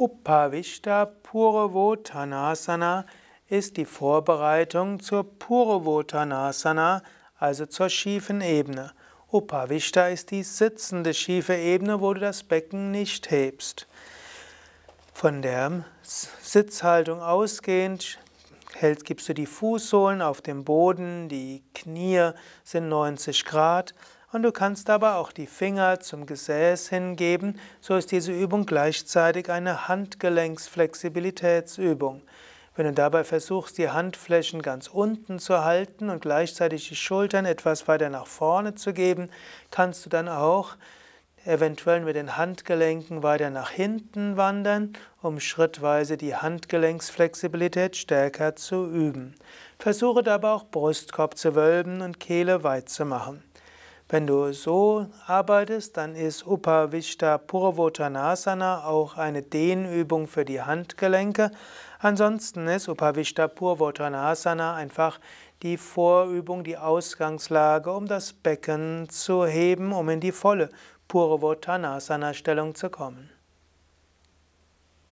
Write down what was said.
Upavishta Purvottanasana ist die Vorbereitung zur Purvottanasana, also zur schiefen Ebene. Upavishta ist die sitzende schiefe Ebene, wo du das Becken nicht hebst. Von der Sitzhaltung ausgehend hält, gibst du die Fußsohlen auf dem Boden, die Knie sind 90 Grad. Und du kannst aber auch die Finger zum Gesäß hingeben. So ist diese Übung gleichzeitig eine Handgelenksflexibilitätsübung. Wenn du dabei versuchst, die Handflächen ganz unten zu halten und gleichzeitig die Schultern etwas weiter nach vorne zu geben, kannst du dann auch eventuell mit den Handgelenken weiter nach hinten wandern, um schrittweise die Handgelenksflexibilität stärker zu üben. Versuche dabei auch Brustkorb zu wölben und Kehle weit zu machen. Wenn du so arbeitest, dann ist Upavishta Purvottanasana auch eine Dehnübung für die Handgelenke. Ansonsten ist Upavishta Purvottanasana einfach die Vorübung, die Ausgangslage, um das Becken zu heben, um in die volle Purvottanasana-Stellung zu kommen.